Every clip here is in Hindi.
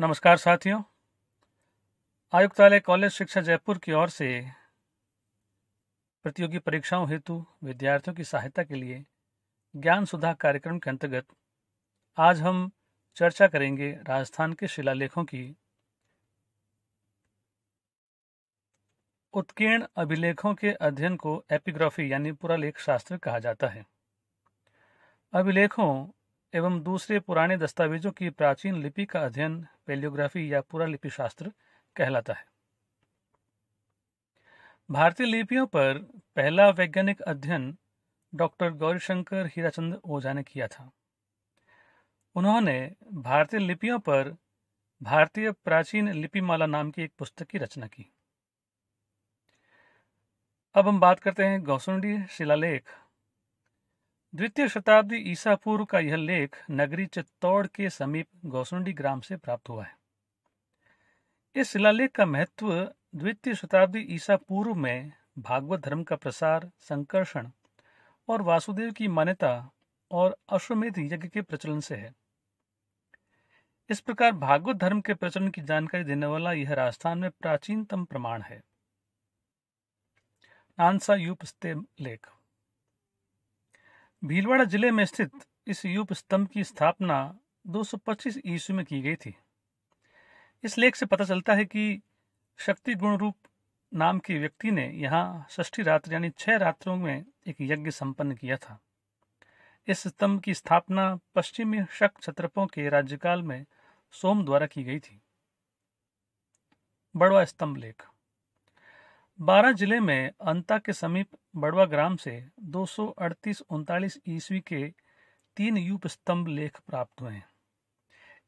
नमस्कार साथियों आयुक्तालय कॉलेज शिक्षा जयपुर की ओर से प्रतियोगी परीक्षाओं हेतु विद्यार्थियों की सहायता के लिए ज्ञान सुधा कार्यक्रम के अंतर्गत आज हम चर्चा करेंगे राजस्थान के शिलालेखों की उत्कीर्ण अभिलेखों के अध्ययन को एपिग्राफी यानी पुरालेख शास्त्र कहा जाता है अभिलेखों एवं दूसरे पुराने दस्तावेजों की प्राचीन लिपि का अध्ययन पेलियोग्राफी या लिपि शास्त्र कहलाता है भारतीय लिपियों पर पहला वैज्ञानिक अध्ययन डॉक्टर गौरीशंकर हीराचंद ओझा ने किया था उन्होंने भारतीय लिपियों पर भारतीय प्राचीन लिपिमाला नाम की एक पुस्तक की रचना की अब हम बात करते हैं गौसुंडी शिलालेख द्वितीय शताब्दी ईसा पूर्व का यह लेख नगरी चित्तौड़ के समीप गौसुंडी ग्राम से प्राप्त हुआ है इस शिलालेख का महत्व द्वितीय शताब्दी ईसा पूर्व में भागवत धर्म का प्रसार संकर्षण और वासुदेव की मान्यता और अश्वमेध यज्ञ के प्रचलन से है इस प्रकार भागवत धर्म के प्रचलन की जानकारी देने वाला यह राजस्थान में प्राचीनतम प्रमाण है नानसा युपस्ते लेख भीलवाड़ा जिले में स्थित इस यूप स्तंभ की स्थापना 225 ईस्वी में की गई थी इस लेख से पता चलता है कि शक्ति गुण रूप नाम के व्यक्ति ने यहाँ षष्ठी रात्र यानी छह रात्रों में एक यज्ञ संपन्न किया था इस स्तंभ की स्थापना पश्चिमी शक छत्रपों के राज्यकाल में सोम द्वारा की गई थी बड़वा स्तंभ लेख बारह जिले में अंता के समीप बड़वा ग्राम से दो सौ अड़तीस उनतालीस ईस्वी के तीन यूप स्तंभ लेख प्राप्त हुए हैं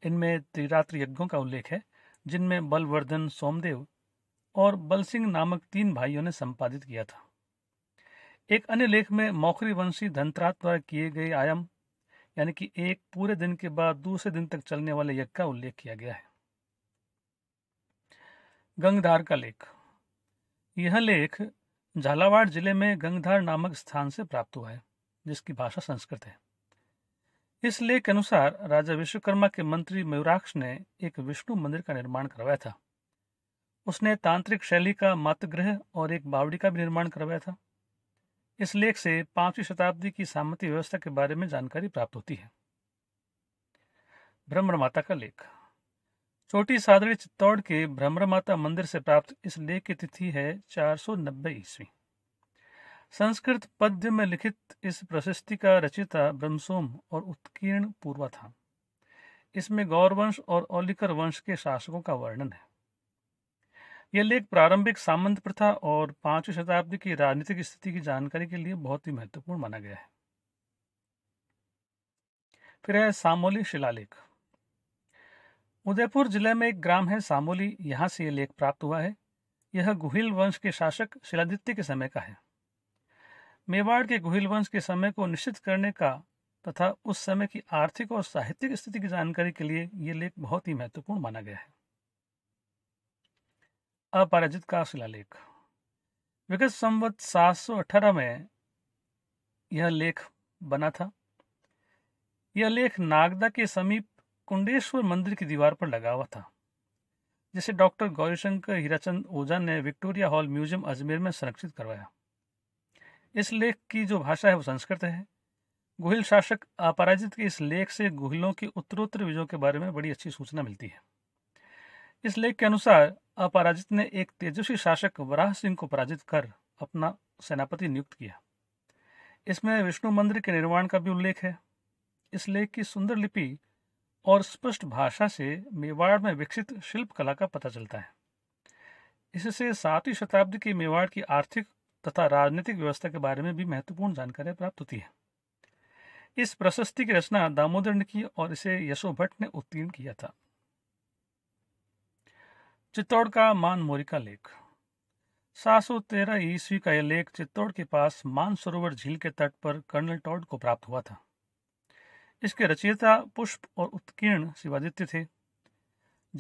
इनमें त्रिरात्र यज्ञों का उल्लेख है जिनमें बलवर्धन सोमदेव और बल सिंह नामक तीन भाइयों ने संपादित किया था एक अन्य लेख में मौखरी वंशी धनतरात द्वारा किए गए आयाम यानी कि एक पूरे दिन के बाद दूसरे दिन तक चलने वाले यज्ञ का उल्लेख किया गया है गंगधार का लेख यह लेख झालावाड़ जिले में गंगधार नामक स्थान से प्राप्त हुआ है जिसकी भाषा संस्कृत है इस लेख के अनुसार राजा विश्वकर्मा के मंत्री मयूराक्ष ने एक विष्णु मंदिर का निर्माण करवाया था उसने तांत्रिक शैली का मातगृह और एक बावड़ी का भी निर्माण करवाया था इस लेख से पांचवी शताब्दी की सामती व्यवस्था के बारे में जानकारी प्राप्त होती है ब्रह्म माता का लेख छोटी सादड़ी चित्तौड़ के भ्रमर माता मंदिर से प्राप्त इस लेख की तिथि है 490 ईस्वी संस्कृत पद्य में लिखित इस प्रशस्ति का रचिता ब्रह्मसोम और उत्कीर्ण पूर्वा था इसमें गौरवंश और औलिकर वंश के शासकों का वर्णन है यह लेख प्रारंभिक सामंत प्रथा और पांचवी शताब्दी की राजनीतिक स्थिति की जानकारी के लिए बहुत ही महत्वपूर्ण माना गया है फिर है सामोली शिलालेख उदयपुर जिले में एक ग्राम है सामोली यहाँ से ये लेख प्राप्त हुआ है यह गुहिल वंश के शासक शिलादित्य के समय का है मेवाड़ के गुहिल वंश के समय को निश्चित करने का तथा उस समय की आर्थिक और साहित्यिक स्थिति की जानकारी के लिए यह लेख बहुत ही महत्वपूर्ण माना गया है अपराजित का शिलालेख विगत संवत अठारह में यह लेख बना था यह लेख नागदा के समीप कुंडेश्वर मंदिर की दीवार पर लगा हुआ था जिसे डॉक्टर गौरीशंकर हीराचंद ओझा ने विक्टोरिया हॉल म्यूजियम अजमेर में संरक्षित करवाया इस लेख की जो भाषा है वो संस्कृत है गोहिल शासक अपराजित के इस लेख से गोहिलों की उत्तरोत्तर विजयों के बारे में बड़ी अच्छी सूचना मिलती है इस लेख के अनुसार अपराजित ने एक तेजस्वी शासक वराह सिंह को पराजित कर अपना सेनापति नियुक्त किया इसमें विष्णु मंदिर के निर्माण का भी उल्लेख है इस लेख की सुंदर लिपि और स्पष्ट भाषा से मेवाड़ में विकसित शिल्प कला का पता चलता है इससे सातवीं शताब्दी के मेवाड़ की आर्थिक तथा राजनीतिक व्यवस्था के बारे में भी महत्वपूर्ण जानकारी प्राप्त होती है इस प्रशस्ति की रचना दामोदर ने की और इसे यशो भट्ट ने उत्तीर्ण किया था चित्तौड़ का मान मोरिका लेख सात सौ तेरह ईस्वी का यह लेख चित्तौड़ के पास मानसरोवर झील के तट पर कर्नल टॉड को प्राप्त हुआ था इसके रचयिता पुष्प और उत्कीर्ण शिवादित्य थे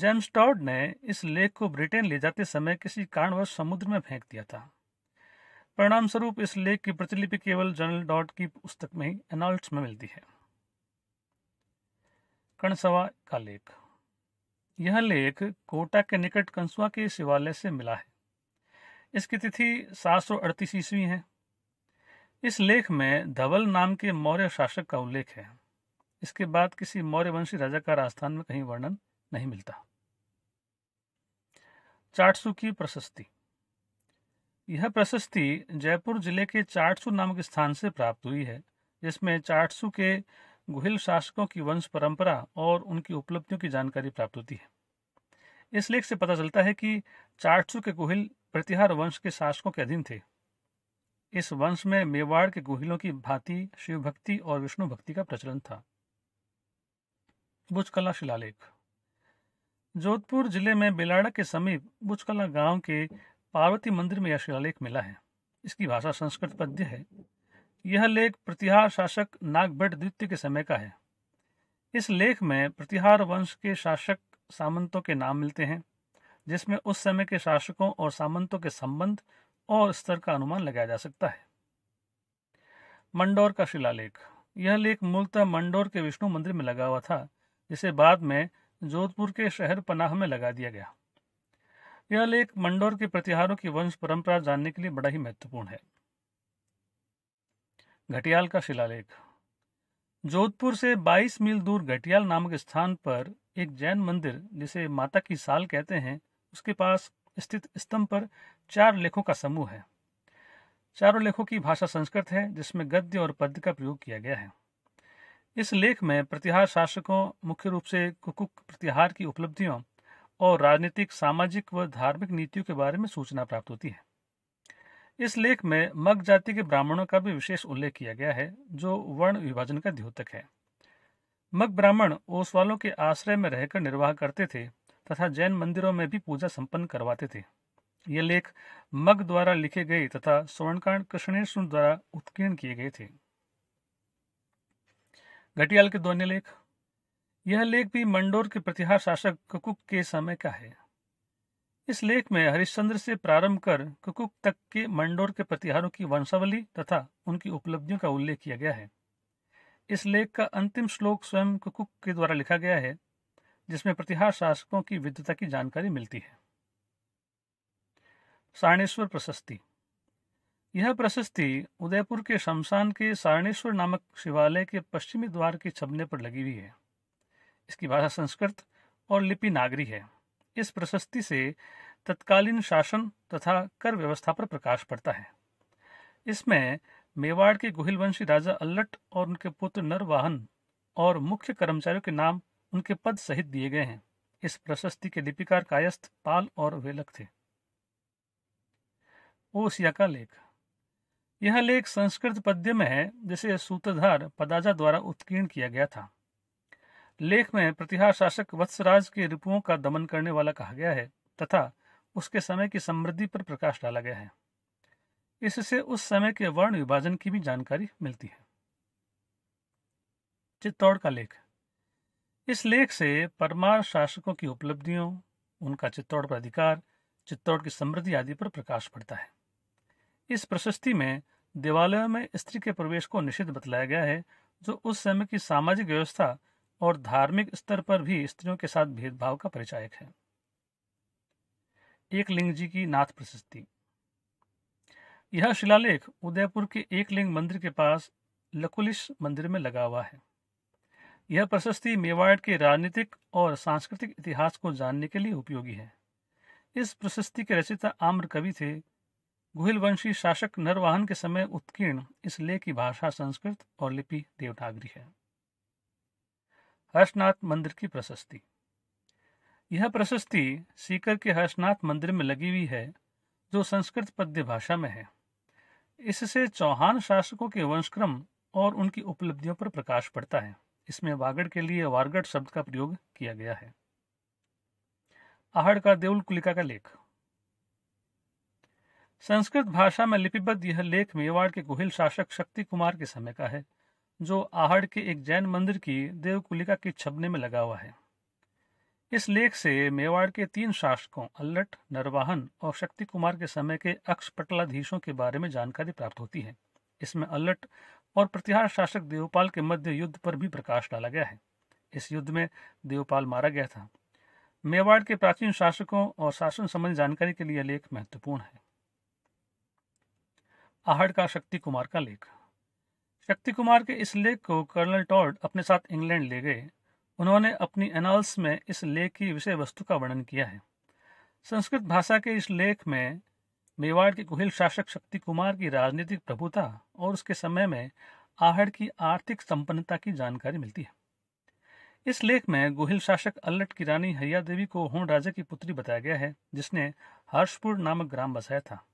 जेम्स टॉड ने इस लेख को ब्रिटेन ले जाते समय किसी कारणवश समुद्र में फेंक दिया था परिणामस्वरूप इस लेख की प्रतिलिपि केवल जनरल डॉट की पुस्तक में ही एनाल्ट में मिलती है कणसवा का लेख यह लेख कोटा के निकट कंसुआ के शिवालय से मिला है इसकी तिथि सात सौ अड़तीस ईस्वी है इस लेख में धवल नाम के मौर्य शासक का उल्लेख है इसके बाद किसी वंशी राजा का राजस्थान में कहीं वर्णन नहीं मिलता चाटसू की प्रशस्ति यह प्रशस्ति जयपुर जिले के चाटसू नामक स्थान से प्राप्त हुई है जिसमें चाटसू के गुहिल शासकों की वंश परंपरा और उनकी उपलब्धियों की जानकारी प्राप्त होती है इस लेख से पता चलता है कि चाटसू के गुहिल प्रतिहार वंश के शासकों के अधीन थे इस वंश में मेवाड़ के गुहिलों की भांति शिव भक्ति और विष्णु भक्ति का प्रचलन था बुचकला शिलालेख जोधपुर जिले में बेलाड़ा के समीप बुचकला गांव के पार्वती मंदिर में यह शिलालेख मिला है इसकी भाषा संस्कृत पद्य है यह लेख प्रतिहार शासक नागभट द्वितीय के समय का है इस लेख में प्रतिहार वंश के शासक सामंतों के नाम मिलते हैं जिसमें उस समय के शासकों और सामंतों के संबंध और स्तर का अनुमान लगाया जा सकता है मंडौर का शिलालेख यह लेख मूलतः मंडौर के विष्णु मंदिर में लगा हुआ था जिसे बाद में जोधपुर के शहर पनाह में लगा दिया गया यह लेख मंडोर के प्रतिहारों की वंश परंपरा जानने के लिए बड़ा ही महत्वपूर्ण है घटियाल का शिलालेख जोधपुर से 22 मील दूर घटियाल नामक स्थान पर एक जैन मंदिर जिसे माता की साल कहते हैं उसके पास स्थित स्तंभ पर चार लेखों का समूह है चारों लेखों की भाषा संस्कृत है जिसमें गद्य और पद्य का प्रयोग किया गया है इस लेख में प्रतिहार शासकों मुख्य रूप से कुकुक प्रतिहार की उपलब्धियों और राजनीतिक सामाजिक व धार्मिक नीतियों के बारे में सूचना प्राप्त होती है इस लेख में मग जाति के ब्राह्मणों का भी विशेष उल्लेख किया गया है जो वर्ण विभाजन का द्योतक है मग ब्राह्मण ओसवालों के आश्रय में रहकर निर्वाह करते थे तथा जैन मंदिरों में भी पूजा संपन्न करवाते थे ये लेख मग द्वारा लिखे गए तथा स्वर्णकांड कृष्णेश्वर द्वारा उत्कीर्ण किए गए थे घटियाल के द्वन्य लेख यह लेख भी मंडोर के प्रतिहार शासक ककुक के समय का है इस लेख में हरिश्चंद्र से प्रारंभ कर ककुक तक के मंडोर के प्रतिहारों की वंशावली तथा उनकी उपलब्धियों का उल्लेख किया गया है इस लेख का अंतिम श्लोक स्वयं ककुक के द्वारा लिखा गया है जिसमें प्रतिहार शासकों की विद्वता की जानकारी मिलती है साणेश्वर प्रशस्ति यह प्रशस्ति उदयपुर के शमशान के सारणेश्वर नामक शिवालय के पश्चिमी द्वार के छबने पर लगी हुई है इसकी भाषा संस्कृत और लिपि नागरी है इस प्रशस्ति से तत्कालीन शासन तथा कर व्यवस्था पर प्रकाश पड़ता है इसमें मेवाड़ के गुहिलवंशी राजा अल्लट और उनके पुत्र नरवाहन और मुख्य कर्मचारियों के नाम उनके पद सहित दिए गए हैं इस प्रशस्ति के लिपिकार कायस्थ पाल और वेलक थे ओसिया का लेख यह लेख संस्कृत पद्य में है जिसे सूत्रधार पदाजा द्वारा उत्कीर्ण किया गया था लेख में प्रतिहार शासक वत्सराज के रिपुओं का दमन करने वाला कहा गया है तथा उसके समय की समृद्धि पर प्रकाश डाला गया है इससे उस समय के वर्ण विभाजन की भी जानकारी मिलती है चित्तौड़ का लेख इस लेख से परमार शासकों की उपलब्धियों उनका चित्तौड़ पर अधिकार चित्तौड़ की समृद्धि आदि पर प्रकाश पड़ता है इस प्रशस्ति में देवालयों में स्त्री के प्रवेश को निषिद्ध बतलाया गया है जो उस समय की सामाजिक व्यवस्था और धार्मिक स्तर पर भी स्त्रियों के साथ भेदभाव का परिचायक है एक लिंग जी की नाथ प्रशस्ति यह शिलालेख उदयपुर के एक लिंग मंदिर के पास लकुलिश मंदिर में लगा हुआ है यह प्रशस्ति मेवाड़ के राजनीतिक और सांस्कृतिक इतिहास को जानने के लिए उपयोगी है इस प्रशस्ति के रचयिता आम्र कवि थे गुहिल वंशी शासक नरवाहन के समय उत्कीर्ण इस लेख की भाषा संस्कृत और लिपि देवनागरी है हर्षनाथ मंदिर की प्रशस्ति यह प्रशस्ति सीकर के हर्षनाथ मंदिर में लगी हुई है जो संस्कृत पद्य भाषा में है इससे चौहान शासकों के वंशक्रम और उनकी उपलब्धियों पर प्रकाश पड़ता है इसमें वागड़ के लिए वारगढ़ शब्द का प्रयोग किया गया है आहड़ का देउल कुलिका का लेख संस्कृत भाषा में लिपिबद्ध यह लेख मेवाड़ के गोहिल शासक शक्ति कुमार के समय का है जो आहड़ के एक जैन मंदिर की देवकुलिका के छबने में लगा हुआ है इस लेख से मेवाड़ के तीन शासकों अल्लट नरवाहन और शक्ति कुमार के समय के अक्ष पटलाधीशों के बारे में जानकारी प्राप्त होती है इसमें अल्लट और प्रतिहार शासक देवपाल के मध्य युद्ध पर भी प्रकाश डाला गया है इस युद्ध में देवपाल मारा गया था मेवाड़ के प्राचीन शासकों और शासन संबंधी जानकारी के लिए लेख महत्वपूर्ण है आहड़ का शक्ति कुमार का लेख शक्ति कुमार के इस लेख को कर्नल टॉड अपने साथ इंग्लैंड ले गए उन्होंने अपनी एनाल्स में इस लेख की विषय वस्तु का वर्णन किया है संस्कृत भाषा के इस लेख में मेवाड़ के कुहिल शासक शक्ति कुमार की राजनीतिक प्रभुता और उसके समय में आहड़ की आर्थिक संपन्नता की जानकारी मिलती है इस लेख में गुहिल शासक अल्लट की रानी हरिया देवी को होण राजा की पुत्री बताया गया है जिसने हर्षपुर नामक ग्राम बसाया था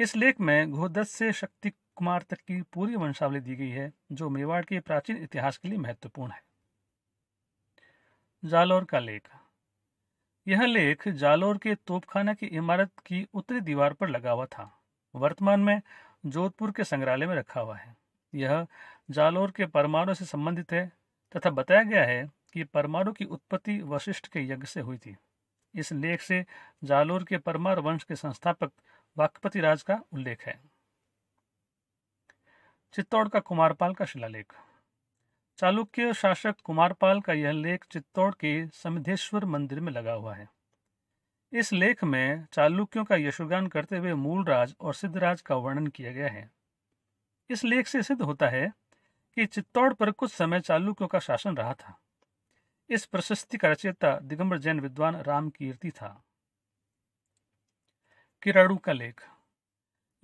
इस लेख में घोदस से शक्ति कुमार तक की पूरी वंशावली दी गई है जो मेवाड़ के प्राचीन इतिहास के लिए महत्वपूर्ण है जालौर का लेख यह लेख जालौर के तोपखाना की इमारत की उत्तरी दीवार पर लगा हुआ था वर्तमान में जोधपुर के संग्रहालय में रखा हुआ है यह जालौर के परमाणु से संबंधित है तथा बताया गया है कि परमाणु की उत्पत्ति वशिष्ठ के यज्ञ से हुई थी इस लेख से जालौर के परमार वंश के संस्थापक वाक्यपति राज का उल्लेख है चित्तौड़ का कुमारपाल का शिलालेख चालुक्य शासक कुमारपाल का यह लेख चित्तौड़ के समिधेश्वर मंदिर में लगा हुआ है इस लेख में चालुक्यों का यशोगान करते हुए मूलराज और सिद्धराज का वर्णन किया गया है इस लेख से सिद्ध होता है कि चित्तौड़ पर कुछ समय चालुक्यों का शासन रहा था इस प्रशस्ति का रचयिता दिगंबर जैन विद्वान राम कीर्ति था किराड़ू का लेख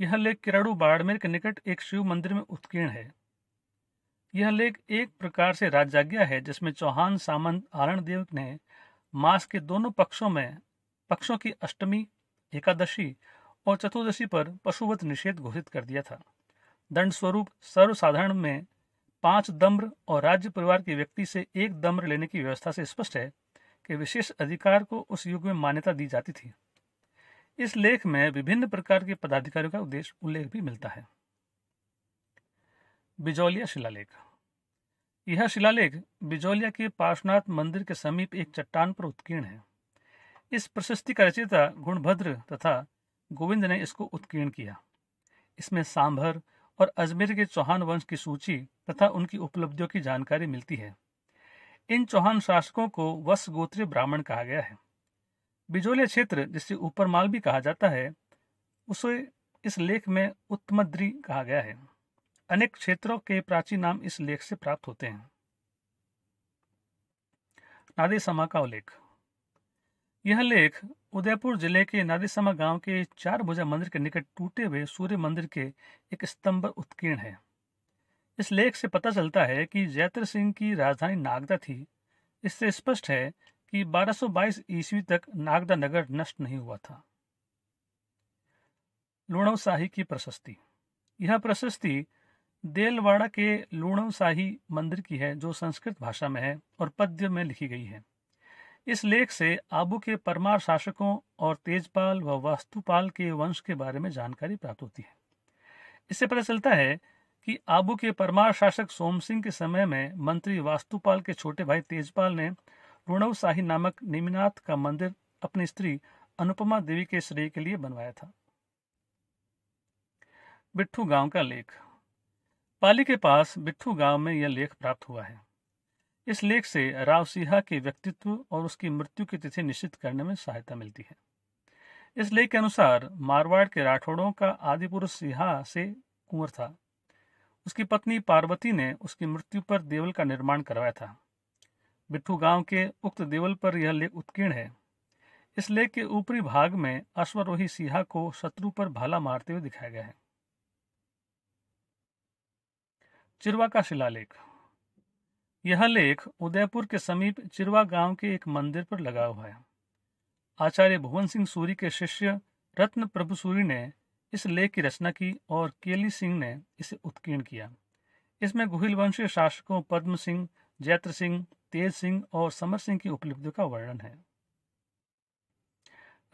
यह लेख किराड़ू बाड़मेर के निकट एक शिव मंदिर में उत्कीर्ण है यह लेख एक प्रकार से राजाज्ञा है जिसमें चौहान सामंत देव ने मास के दोनों पक्षों में पक्षों की अष्टमी एकादशी और चतुर्दशी पर पशुवत निषेध घोषित कर दिया था दंड स्वरूप सर्वसाधारण में पांच दम्र और राज्य परिवार के व्यक्ति से एक दम्र लेने की व्यवस्था से स्पष्ट है कि विशेष अधिकार को उस युग में मान्यता दी जाती थी इस लेख में विभिन्न प्रकार के पदाधिकारियों का उद्देश्य उल्लेख भी मिलता है बिजौलिया शिलालेख यह शिलालेख बिजौलिया के पार्श्वनाथ मंदिर के समीप एक चट्टान पर उत्कीर्ण है इस प्रशस्ति का रचयिता गुणभद्र तथा गोविंद ने इसको उत्कीर्ण किया इसमें सांभर और अजमेर के चौहान वंश की सूची तथा उनकी उपलब्धियों की जानकारी मिलती है इन चौहान शासकों को वस गोत्रीय ब्राह्मण कहा गया है बिजोलिया क्षेत्र जिसे ऊपर माल भी कहा जाता है उसे इस लेख में उत्तमद्री कहा गया है अनेक क्षेत्रों के प्राचीन नाम इस लेख से प्राप्त होते हैं नादेसमा का उल्लेख यह लेख उदयपुर जिले के नादेसमा गांव के चार भुजा मंदिर के निकट टूटे हुए सूर्य मंदिर के एक स्तंभ उत्कीर्ण है इस लेख से पता चलता है कि जैत्र सिंह की राजधानी नागदा थी इससे स्पष्ट है कि 1222 सौ ईस्वी तक नागदा नगर नष्ट नहीं हुआ था लुणवशाही की प्रशस्ति यह प्रशस्ति देलवाड़ा के लुणवशाही मंदिर की है जो संस्कृत भाषा में है और पद्य में लिखी गई है इस लेख से आबू के परमार शासकों और तेजपाल व वास्तुपाल के वंश के बारे में जानकारी प्राप्त होती है इससे पता चलता है कि आबू के परमार शासक सोम सिंह के समय में मंत्री वास्तुपाल के छोटे भाई तेजपाल ने प्रणव शाही नामक निमिनाथ का मंदिर अपनी स्त्री अनुपमा देवी के श्रेय के लिए बनवाया था बिट्ठू गांव का लेख पाली के पास बिट्ठू गांव में यह लेख प्राप्त हुआ है इस लेख से राव सिहा के व्यक्तित्व और उसकी मृत्यु की तिथि निश्चित करने में सहायता मिलती है इस लेख के अनुसार मारवाड़ के राठौड़ों का आदि पुरुष सिंहा से कुंवर था उसकी पत्नी पार्वती ने उसकी मृत्यु पर देवल का निर्माण करवाया था बिट्ठू गांव के उक्त देवल पर यह लेख उत्कीर्ण है इस लेख के ऊपरी भाग में अश्वरोही सिहा को शत्रु पर भाला मारते हुए दिखाया गया है चिरवा का शिलालेख यह लेख उदयपुर के समीप चिरवा गांव के एक मंदिर पर लगा हुआ है आचार्य भुवन सिंह सूरी के शिष्य रत्न प्रभु सूरी ने इस लेख की रचना की और केली सिंह ने इसे उत्कीर्ण किया इसमें गुहिल वंशीय शासकों पद्म सिंह जैत्र सिंह तेज सिंह और समर सिंह की उपलब्धियों का वर्णन है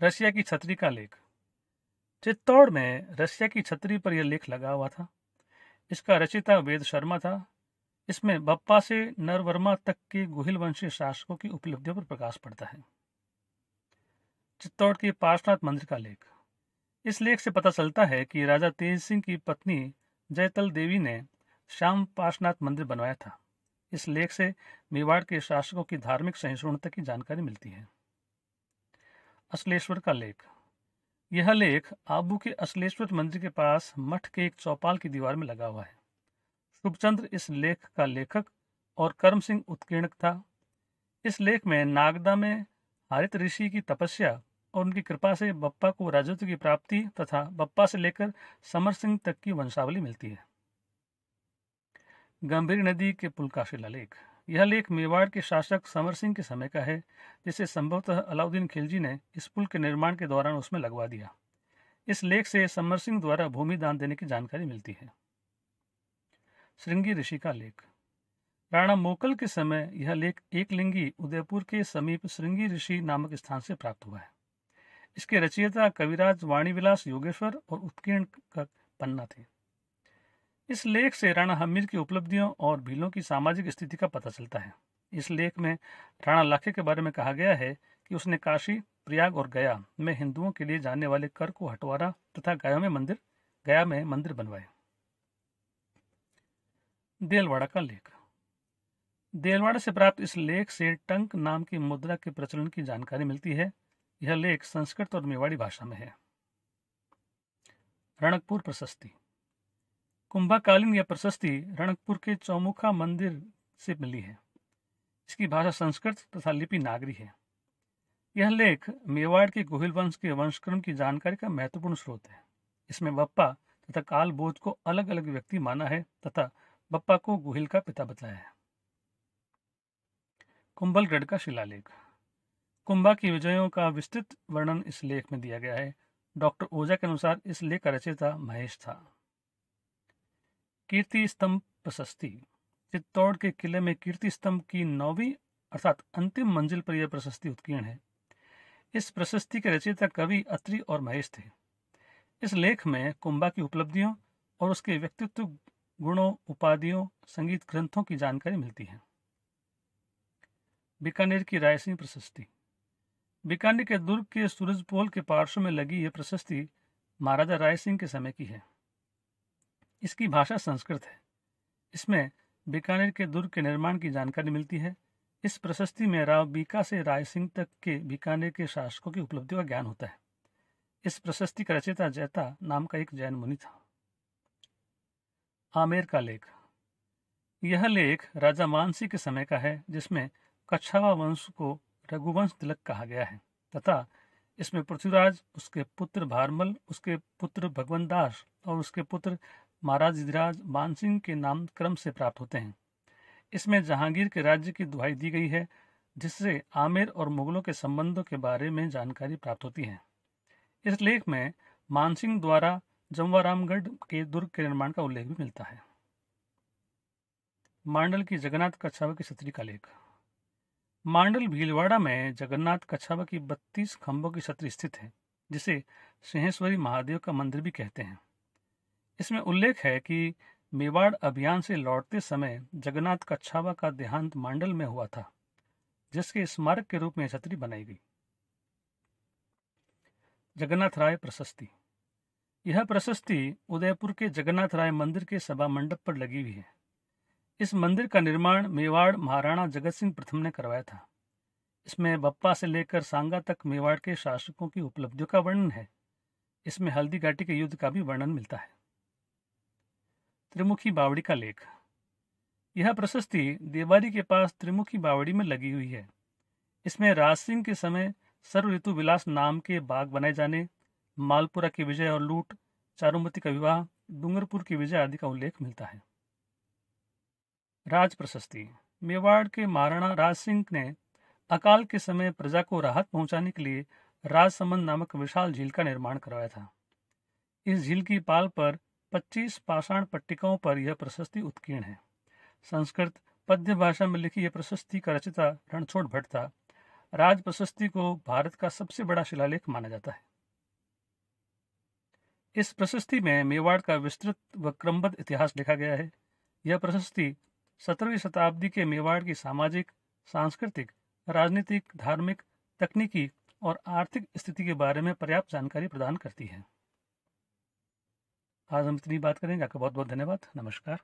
रशिया की छतरी का लेख चित्तौड़ में रशिया की छतरी पर यह लेख लगा हुआ था इसका रचिता वेद शर्मा था इसमें बप्पा से नरवर्मा तक के गोहिल वंशी शासकों की उपलब्धियों पर प्रकाश पड़ता है चित्तौड़ के पार्शनाथ मंदिर का लेख इस लेख से पता चलता है कि राजा तेज सिंह की पत्नी जयतल देवी ने श्याम पार्शनाथ मंदिर बनवाया था इस लेख से मेवाड़ के शासकों की धार्मिक सहिष्णुता की जानकारी मिलती है असलेश्वर का लेख यह लेख आबू के असलेश्वर मंदिर के पास मठ के एक चौपाल की दीवार में लगा हुआ है शुभचंद्र इस लेख का लेखक और कर्म सिंह उत्कीर्ण था इस लेख में नागदा में हरित ऋषि की तपस्या और उनकी कृपा से बप्पा को राजत्व की प्राप्ति तथा बप्पा से लेकर समर सिंह तक की वंशावली मिलती है गंभीर नदी के पुल का शिलालेख यह लेख मेवाड़ के शासक समर सिंह के समय का है जिसे संभवतः अलाउद्दीन खिलजी ने इस पुल के निर्माण के दौरान उसमें लगवा दिया इस लेख से समर सिंह द्वारा भूमि दान देने की जानकारी मिलती है श्रृंगी ऋषि का लेख राणा मोकल के समय यह लेख एकलिंगी उदयपुर के समीप श्रृंगी ऋषि नामक स्थान से प्राप्त हुआ है इसके रचयिता कविराज वाणीविलास योगेश्वर और उत्कीर्ण का पन्ना थे इस लेख से राणा हमीर की उपलब्धियों और भीलों की सामाजिक स्थिति का पता चलता है इस लेख में राणा लाखे के बारे में कहा गया है कि उसने काशी प्रयाग और गया में हिंदुओं के लिए जाने वाले कर को हटवारा तथा गया में मंदिर गया में मंदिर बनवाए देलवाड़ा का लेख देलवाड़ा से प्राप्त इस लेख से टंक नाम की मुद्रा के प्रचलन की जानकारी मिलती है यह लेख संस्कृत और मेवाड़ी भाषा में है रणकपुर प्रशस्ति कुंभकालीन यह प्रशस्ति रणकपुर के चौमुखा मंदिर से मिली है इसकी भाषा संस्कृत तथा लिपि नागरी है यह लेख मेवाड़ के गोहिल वंश के वंशक्रम की जानकारी का महत्वपूर्ण स्रोत है इसमें बप्पा तथा कालबोध को अलग अलग व्यक्ति माना है तथा बप्पा को गोहिल का पिता बताया है कुंभलगढ़ का शिलालेख कुंभा की विजयों का विस्तृत वर्णन इस लेख में दिया गया है डॉक्टर ओझा के अनुसार इस लेख का रचयिता महेश था कीर्ति स्तंभ प्रशस्ति चित्तौड़ के किले में कीर्ति स्तंभ की नौवीं अर्थात अंतिम मंजिल पर यह प्रशस्ति उत्कीर्ण है इस प्रशस्ति के रचयिता कवि अत्रि और महेश थे इस लेख में कुंबा की उपलब्धियों और उसके व्यक्तित्व गुणों उपाधियों संगीत ग्रंथों की जानकारी मिलती है बीकानेर की रायसिंह प्रशस्ति बीकानेर के दुर्ग के सूरजपोल के पार्श्व में लगी यह प्रशस्ति महाराजा राय सिंह के समय की है इसकी भाषा संस्कृत है इसमें बीकानेर के दुर्ग के निर्माण की जानकारी मिलती है इस प्रशस्ति में राव बीका से राय सिंह तक के बीकानेर के शासकों की उपलब्धियों का ज्ञान होता है इस प्रशस्ति का रचयिता जैता नाम का एक जैन मुनि था आमेर का लेख यह लेख राजा मानसी के समय का है जिसमें कछावा वंश को रघुवंश तिलक कहा गया है तथा इसमें पृथ्वीराज उसके पुत्र भारमल उसके पुत्र भगवंत दास और उसके पुत्र महाराज धिराज मानसिंह के नाम क्रम से प्राप्त होते हैं इसमें जहांगीर के राज्य की दुहाई दी गई है जिससे आमिर और मुगलों के संबंधों के बारे में जानकारी प्राप्त होती है इस लेख में मानसिंह द्वारा जमवारामगढ़ के दुर्ग के निर्माण का उल्लेख भी मिलता है मांडल की जगन्नाथ कछावा की सत्री का लेख मांडल भीलवाड़ा में जगन्नाथ कछावा की बत्तीस खंभों की सत्री स्थित है जिसे सिंहेश्वरी महादेव का मंदिर भी कहते हैं इसमें उल्लेख है कि मेवाड़ अभियान से लौटते समय जगन्नाथ कच्छावा का देहांत मांडल में हुआ था जिसके स्मारक के रूप में छतरी बनाई गई जगन्नाथ राय प्रशस्ति यह प्रशस्ति उदयपुर के जगन्नाथ राय मंदिर के सभा मंडप पर लगी हुई है इस मंदिर का निर्माण मेवाड़ महाराणा जगत सिंह प्रथम ने करवाया था इसमें बप्पा से लेकर सांगा तक मेवाड़ के शासकों की उपलब्धियों का वर्णन है इसमें हल्दी घाटी के युद्ध का भी वर्णन मिलता है त्रिमुखी बावड़ी का लेख यह प्रशस्ति देवारी के पास त्रिमुखी बावड़ी में लगी हुई है इसमें राज सिंह के समय सर्व ऋतु विलास नाम के बाग बनाए जाने मालपुरा की विजय और लूट चारुमती का विवाह डूंगरपुर की विजय आदि का उल्लेख मिलता है राज प्रशस्ति मेवाड़ के महाराणा राज सिंह ने अकाल के समय प्रजा को राहत पहुंचाने के लिए राजसमंद नामक विशाल झील का निर्माण करवाया था इस झील की पाल पर 25 पाषाण पट्टिकाओं पर यह प्रशस्ति उत्कीर्ण है संस्कृत पद्य भाषा में लिखी यह प्रशस्ति का रचिता रणछोड़ भट्ट था राज प्रशस्ति को भारत का सबसे बड़ा शिलालेख माना जाता है इस प्रशस्ति में मेवाड़ का विस्तृत व क्रमबद्ध इतिहास लिखा गया है यह प्रशस्ति सत्रहवीं शताब्दी के मेवाड़ की सामाजिक सांस्कृतिक राजनीतिक धार्मिक तकनीकी और आर्थिक स्थिति के बारे में पर्याप्त जानकारी प्रदान करती है आज हम इतनी बात करेंगे आपका बहुत बहुत धन्यवाद नमस्कार